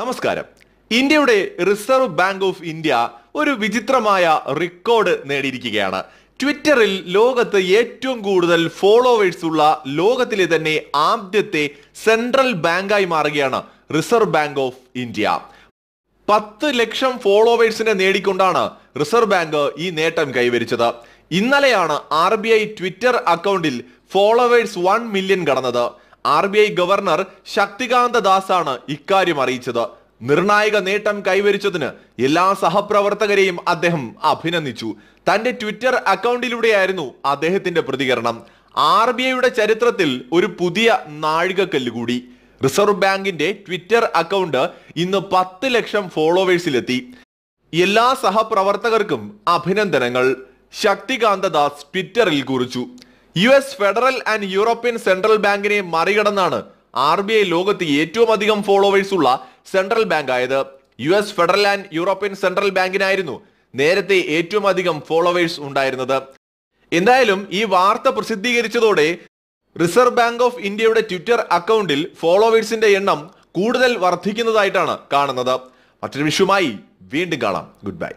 നമസ്കാരം ഇന്ത്യയുടെ reserve bank of India ഒരു വിചിത്രമായ റെക്കോർഡ് നേടിയിരിക്കുകയാണ് ട്വിറ്ററിൽ ലോകത്ത് ഏറ്റവും കൂടുതൽ ഫോളോവേഴ്സ് ഉള്ള ലോകത്തിലെ തന്നെ ആദ്യത്തെ സെൻട്രൽ ബാങ്കായി മാറുകയാണ് റിസർവ് ബാങ്ക് ഓഫ് ഇന്ത്യ പത്ത് ലക്ഷം ഫോളോവേഴ്സിനെ നേടിക്കൊണ്ടാണ് റിസർവ് ബാങ്ക് ഈ നേട്ടം കൈവരിച്ചത് ഇന്നലെയാണ് ആർ ട്വിറ്റർ അക്കൗണ്ടിൽ ഫോളോവേഴ്സ് വൺ മില്യൺ കടന്നത് R B I governor Shaktikanta ദാസാണ് ഇക്കാര്യം അറിയിച്ചത് നിർണായക നേട്ടം കൈവരിച്ചതിന് എല്ലാ സഹപ്രവർത്തകരെയും അദ്ദേഹം അഭിനന്ദിച്ചു തന്റെ ട്വിറ്റർ അക്കൗണ്ടിലൂടെയായിരുന്നു അദ്ദേഹത്തിന്റെ പ്രതികരണം ആർ ബി ഐയുടെ ചരിത്രത്തിൽ ഒരു പുതിയ നാഴികക്കല്ല് കൂടി റിസർവ് ബാങ്കിന്റെ ട്വിറ്റർ അക്കൗണ്ട് ഇന്ന് പത്ത് ലക്ഷം ഫോളോവേഴ്സിലെത്തി എല്ലാ സഹപ്രവർത്തകർക്കും അഭിനന്ദനങ്ങൾ ശക്തികാന്ത ദാസ് ട്വിറ്ററിൽ കുറിച്ചു U S federal and European central ബാങ്കിനെ മറികടന്നാണ് ആർ ബി ഐ ലോകത്ത് ഏറ്റവും അധികം ഫോളോവേഴ്സ് ഉള്ള സെൻട്രൽ ബാങ്ക് ആയത് U S federal and European central ബാങ്കിനായിരുന്നു നേരത്തെ ഏറ്റവും അധികം ഫോളോവേഴ്സ് ഉണ്ടായിരുന്നത് എന്തായാലും ഈ വാർത്ത പ്രസിദ്ധീകരിച്ചതോടെ റിസർവ് ബാങ്ക് ഓഫ് ഇന്ത്യയുടെ ട്വിറ്റർ അക്കൗണ്ടിൽ ഫോളോവേഴ്സിന്റെ എണ്ണം കൂടുതൽ വർദ്ധിക്കുന്നതായിട്ടാണ് കാണുന്നത് മറ്റൊരു വിഷയമായി വീണ്ടും കാണാം ഗുഡ് ബൈ